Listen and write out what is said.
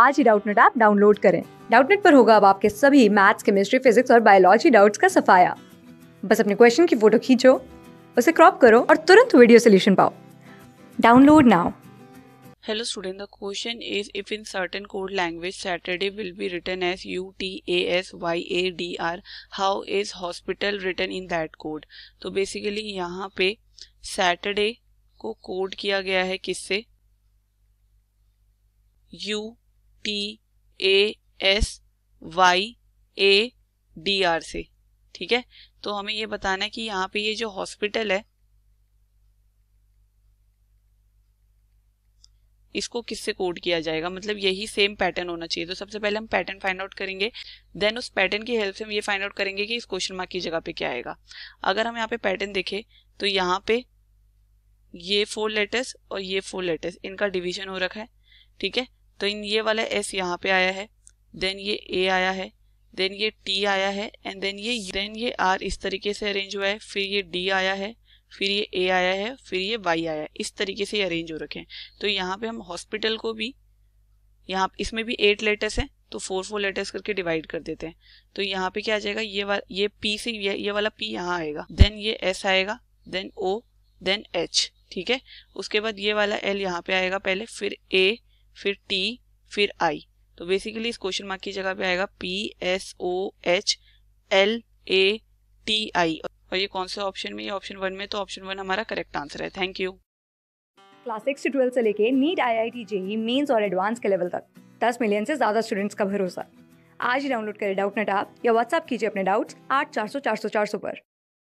आज ही Doubtnut app download करें डाउटनेट पर होगा अब आपके सभी मैथ्स केमिस्ट्री फिजिक्स और बायोलॉजी डाउट्स का सफाया बस अपने क्वेश्चन की फोटो खींचो उसे क्रॉप करो और तुरंत वीडियो सोल्यूशन पाओ download now hello student the question is if in certain code language Saturday will be written as U T A S Y A D R how is hospital written in that code तो basically यहाँ पे Saturday को code किया गया है किससे U T A S Y A D R से ठीक है तो हमें ये बताना है कि यहाँ पे ये जो हॉस्पिटल है इसको किससे कोड किया जाएगा मतलब यही सेम पैटर्न होना चाहिए तो सबसे पहले हम पैटर्न फाइंड आउट करेंगे देन उस पैटर्न की हेल्प से हम ये फाइंड आउट करेंगे कि इस क्वेश्चन मार्क की जगह पे क्या आएगा अगर हम यहाँ पे पैटर्न देखें तो यहाँ पे ये फोर लेटर्स और ये फोर लेटर्स इनका डिवीजन हो रखा है ठीक है तो इन ये वाला एस यहाँ पे आया है देन ये ए आया है देन ये टी आया है एंड देन ये देन ये आर इस तरीके से अरेंज हुआ है फिर ये डी आया है फिर ये ए आया है फिर ये वाई आया है इस तरीके से अरेंज हो रखे हैं तो यहाँ पे हम हॉस्पिटल को भी यहाँ इसमें भी एट लेटर्स हैं तो फोर फोर लेटर्स करके डिवाइड कर देते हैं तो यहाँ पे क्या आ जाएगा ये वा, ये पी से ये, ये वाला पी यहाँ आएगा देन ये एस आएगा देन ओ देन एच ठीक है उसके बाद ये वाला एल यहाँ पे आएगा पहले फिर ए फिर टी फिर आई तो बेसिकली इस क्वेश्चन मार्क की जगह पे आएगा P S O H L A T I और ये कौन से ऑप्शन में ऑप्शन वन में तो ऑप्शन वन हमारा करेक्ट आंसर है थैंक यू क्लास सिक्स से ट्वेल्थ से लेके NEET I I T JEE mains और एडवांस के लेवल तक दस मिलियन से ज्यादा स्टूडेंट्स का भरोसा आज ही डाउनलोड करें डाउट नेट आप या व्हाट्सअप कीजिए अपने डाउट्स आठ चार सौ चार सौ चार सौ पर